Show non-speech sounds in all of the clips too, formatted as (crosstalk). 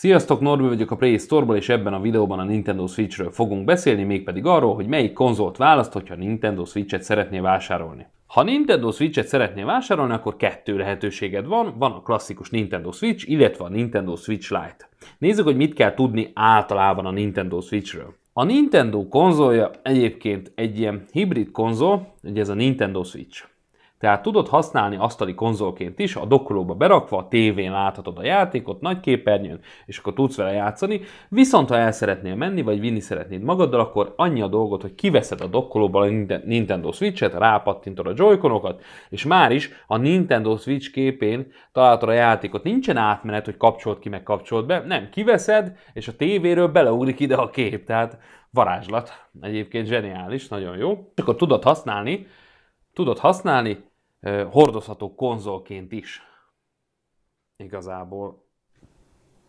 Sziasztok, Norbi vagyok a Play Store-ból, és ebben a videóban a Nintendo Switch-ről fogunk beszélni, mégpedig arról, hogy melyik konzolt választ, hogyha Nintendo Switch-et szeretnél vásárolni. Ha Nintendo Switch-et szeretnél vásárolni, akkor kettő lehetőséged van, van a klasszikus Nintendo Switch, illetve a Nintendo Switch Lite. Nézzük, hogy mit kell tudni általában a Nintendo Switch-ről. A Nintendo konzolja egyébként egy ilyen hibrid konzol, ugye ez a Nintendo Switch. Tehát tudod használni asztali konzolként is, a dokkolóba berakva, a tévén láthatod a játékot, nagy képernyőn, és akkor tudsz vele játszani. Viszont ha el szeretnél menni, vagy vinni szeretnéd magaddal, akkor annyi a dolgot, hogy kiveszed a dokkolóba a Nintendo Switch-et, rápattintod a joy és már is a Nintendo Switch képén találtad a játékot. Nincsen átmenet, hogy kapcsolt ki, meg kapcsolt be, nem, kiveszed, és a tévéről beleugrik ide a kép. Tehát varázslat, egyébként zseniális, nagyon jó. És akkor tudod használni, tudod használni hordozható konzolként is igazából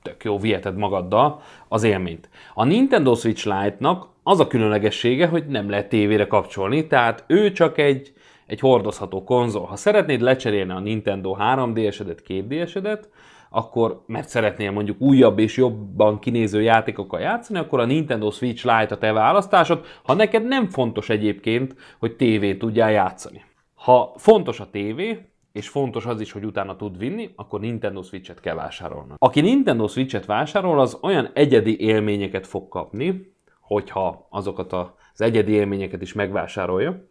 tök jó viheted magaddal az élményt. A Nintendo Switch Lite-nak az a különlegessége, hogy nem lehet tévére kapcsolni, tehát ő csak egy, egy hordozható konzol. Ha szeretnéd lecserélni a Nintendo 3DS-edet, 2DS-edet, akkor, mert szeretnél mondjuk újabb és jobban kinéző játékokkal játszani, akkor a Nintendo Switch Lite a te választásod, ha neked nem fontos egyébként, hogy tévé tudjál játszani. Ha fontos a tévé, és fontos az is, hogy utána tud vinni, akkor Nintendo Switch-et kell vásárolni. Aki Nintendo Switch-et vásárol, az olyan egyedi élményeket fog kapni, hogyha azokat az egyedi élményeket is megvásárolja,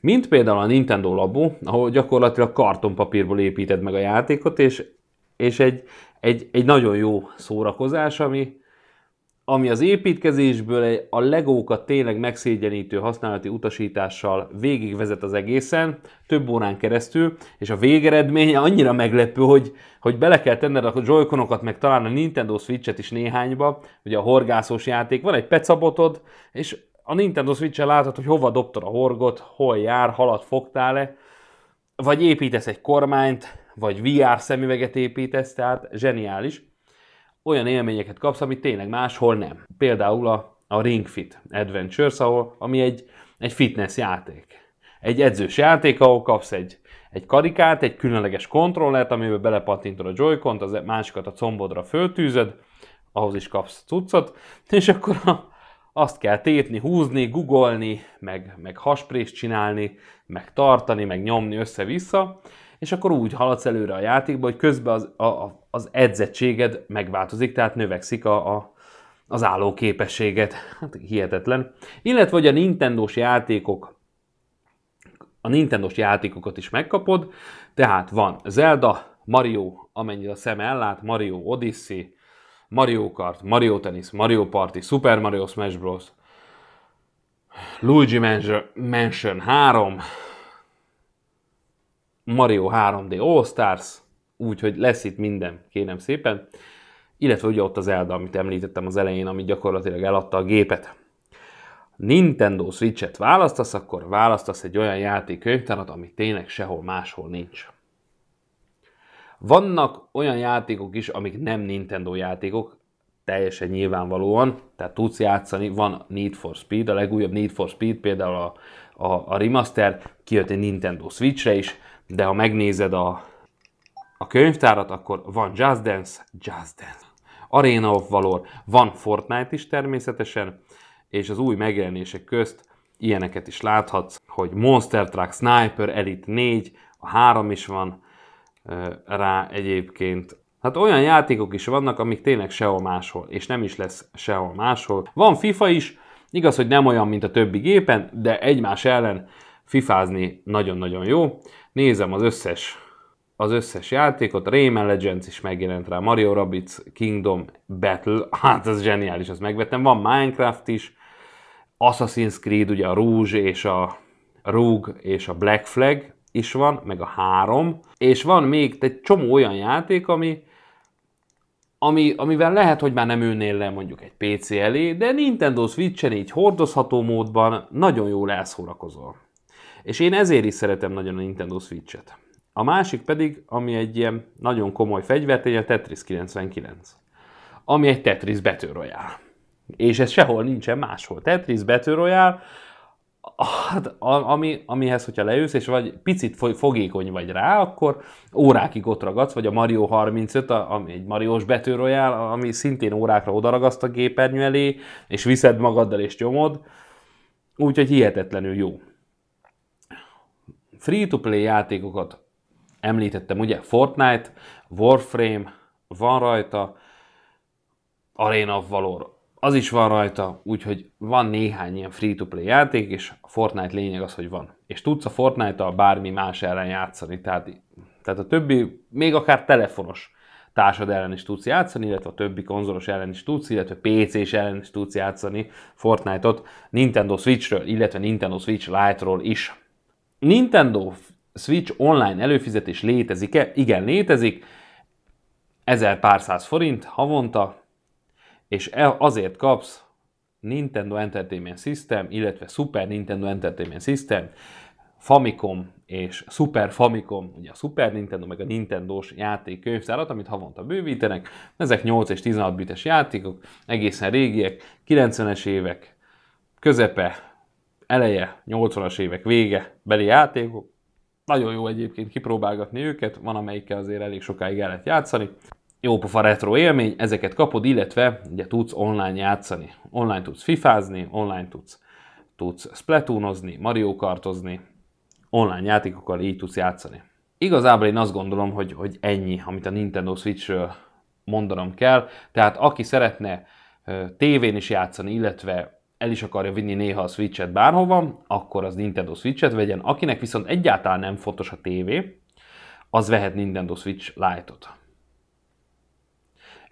mint például a Nintendo Labo, ahol gyakorlatilag kartonpapírból építed meg a játékot, és, és egy, egy, egy nagyon jó szórakozás, ami ami az építkezésből a legókat tényleg megszégyenítő használati utasítással végigvezet az egészen, több órán keresztül, és a végeredménye annyira meglepő, hogy, hogy bele kell tenned a joy meg talán a Nintendo Switch-et is néhányba, ugye a horgászós játék, van egy pecabotod, és a Nintendo Switch-en látod, hogy hova dobtad a horgot, hol jár, halat fogtál-e, vagy építesz egy kormányt, vagy VR szemüveget építesz, tehát zseniális olyan élményeket kapsz, amit tényleg máshol nem. Például a, a Ring Fit Adventures, ahol, ami egy, egy fitness játék. Egy edzős játék, ahol kapsz egy, egy karikát, egy különleges kontrollert, amiben belepatintod a joy az másikat a combodra föltűzed, ahhoz is kapsz cuccot, (laughs) és akkor a, azt kell tétni, húzni, googolni, meg, meg hasprést csinálni, meg tartani, meg nyomni össze-vissza, és akkor úgy haladsz előre a játékba, hogy közben az, a, az edzettséged megváltozik, tehát növekszik a, a, az álló képességet. Hát hihetetlen. Illetve, hogy a Nintendo-s játékok a Nintendo-s játékokat is megkapod, tehát van Zelda, Mario, amennyire a szem ellát, Mario Odyssey, Mario Kart, Mario Tennis, Mario Party, Super Mario Smash Bros. Luigi Mansion, Mansion 3, Mario 3D All Stars, úgyhogy lesz itt minden, kérem szépen. Illetve ugye ott az Elda, amit említettem az elején, ami gyakorlatilag eladta a gépet. Nintendo Switch-et választasz, akkor választasz egy olyan játékkönyvtárat, ami tényleg sehol máshol nincs. Vannak olyan játékok is, amik nem Nintendo játékok, teljesen nyilvánvalóan, tehát tudsz játszani, van Need for Speed, a legújabb Need for Speed, például a, a, a remaster, kijött egy Nintendo Switch-re is, de ha megnézed a, a könyvtárat, akkor van Just Dance, Just Dance, Arena of Valor, van Fortnite is természetesen, és az új megjelenések közt ilyeneket is láthatsz, hogy Monster Truck, Sniper, Elite 4, a 3 is van rá egyébként, Hát olyan játékok is vannak, amik tényleg sehol máshol, és nem is lesz sehol máshol. Van FIFA is, igaz, hogy nem olyan, mint a többi gépen, de egymás ellen fifázni nagyon-nagyon jó. Nézem az összes az összes játékot, Rayman Legends is megjelent rá, Mario Rabbids, Kingdom Battle, (laughs) hát ez zseniális, ezt megvettem, van Minecraft is, Assassin's Creed, ugye a Rouge és a Rogue és a Black Flag is van, meg a három, és van még egy csomó olyan játék, ami, ami, amivel lehet, hogy már nem ülnél le mondjuk egy PC elé, de Nintendo Switch-en így hordozható módban nagyon jól elszórakozol. És én ezért is szeretem nagyon a Nintendo Switch-et. A másik pedig, ami egy ilyen nagyon komoly fegyvertény, a Tetris 99. Ami egy Tetris Battle Royale. És ez sehol nincsen máshol. Tetris Battle Royale, Hát, ami, amihez, hogyha leülsz, és vagy picit fogékony vagy rá, akkor órákig ott ragadsz, vagy a Mario 35, ami egy Mariós betűrojál, ami szintén órákra odaragaszt a gépernyő elé, és viszed magaddal és nyomod, úgyhogy hihetetlenül jó. Free-to-play játékokat említettem, ugye Fortnite, Warframe, van rajta, Arena of Valor, az is van rajta, úgyhogy van néhány ilyen free-to-play játék, és a Fortnite lényeg az, hogy van. És tudsz a Fortnite-tal bármi más ellen játszani, tehát, tehát a többi, még akár telefonos társad ellen is tudsz játszani, illetve a többi konzolos ellen is tudsz, illetve PC-s ellen is tudsz játszani Fortnite-ot Nintendo Switch-ről, illetve Nintendo Switch Lite-ról is. Nintendo Switch online előfizetés létezik-e? Igen, létezik. ezer pár száz forint havonta, és e, azért kapsz Nintendo Entertainment System, illetve Super Nintendo Entertainment System, Famicom és Super Famicom, ugye a Super Nintendo meg a Nintendo-s könyvtárat, amit havonta bővítenek. Ezek 8 és 16 bites játékok, egészen régiek, 90-es évek közepe, eleje, 80-as évek vége beli játékok. Nagyon jó egyébként kipróbálgatni őket, van amelyikkel azért elég sokáig el lehet játszani pofa retro élmény, ezeket kapod, illetve ugye tudsz online játszani. Online tudsz fifázni, online tudsz, tudsz splatoonozni, Mario kartozni, online játékokkal így tudsz játszani. Igazából én azt gondolom, hogy, hogy ennyi, amit a Nintendo Switch-ről mondanom kell, tehát aki szeretne tévén is játszani, illetve el is akarja vinni néha a Switch-et bárhova, akkor az Nintendo Switch-et vegyen. Akinek viszont egyáltalán nem fontos a tévé, az vehet Nintendo Switch Lite-ot.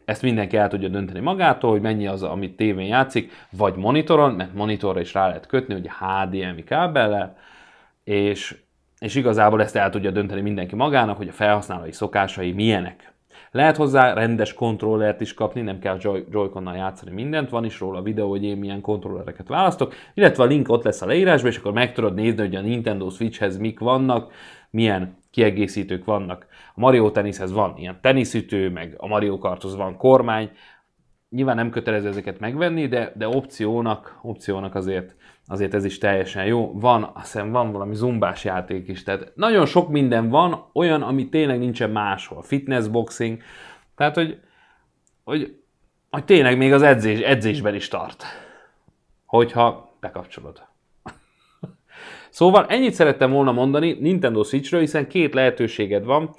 Ezt mindenki el tudja dönteni magától, hogy mennyi az, amit tévén játszik, vagy monitoron, mert monitorra is rá lehet kötni, hogy HDMI kábellel, és, és igazából ezt el tudja dönteni mindenki magának, hogy a felhasználói szokásai milyenek. Lehet hozzá rendes kontrollert is kapni, nem kell joy con játszani mindent, van is róla videó, hogy én milyen kontrollereket választok, illetve a link ott lesz a leírásban, és akkor meg tudod nézni, hogy a Nintendo Switchhez mik vannak, milyen kiegészítők vannak. A Mario teniszhez van ilyen teniszütő, meg a Mario Karthoz van kormány. Nyilván nem kötelező ezeket megvenni, de, de opciónak, opciónak azért, azért ez is teljesen jó. Van, azt hiszem van valami zumbás játék is, tehát nagyon sok minden van, olyan, ami tényleg nincsen máshol. Fitness, boxing, tehát hogy, hogy, hogy tényleg még az edzés, edzésben is tart, hogyha bekapcsolod. Szóval ennyit szerettem volna mondani Nintendo Switchről, hiszen két lehetőséged van,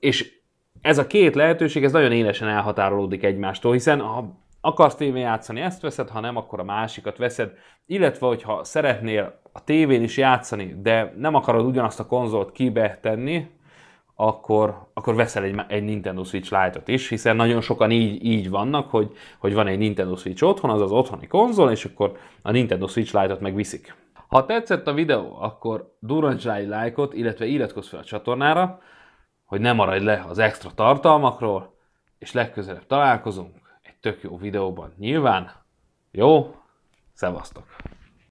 és ez a két lehetőség, ez nagyon élesen elhatárolódik egymástól, hiszen ha akarsz tévén játszani, ezt veszed, ha nem, akkor a másikat veszed, illetve hogyha szeretnél a tévén is játszani, de nem akarod ugyanazt a konzolt kibe tenni, akkor, akkor veszel egy, egy Nintendo Switch lite is, hiszen nagyon sokan így, így vannak, hogy, hogy van egy Nintendo Switch otthon, az az otthoni konzol, és akkor a Nintendo Switch lite meg megviszik. Ha tetszett a videó, akkor durrancs rá egy lájkot, illetve iratkozz fel a csatornára, hogy ne maradj le az extra tartalmakról, és legközelebb találkozunk egy tök jó videóban. Nyilván, jó, szevasztok!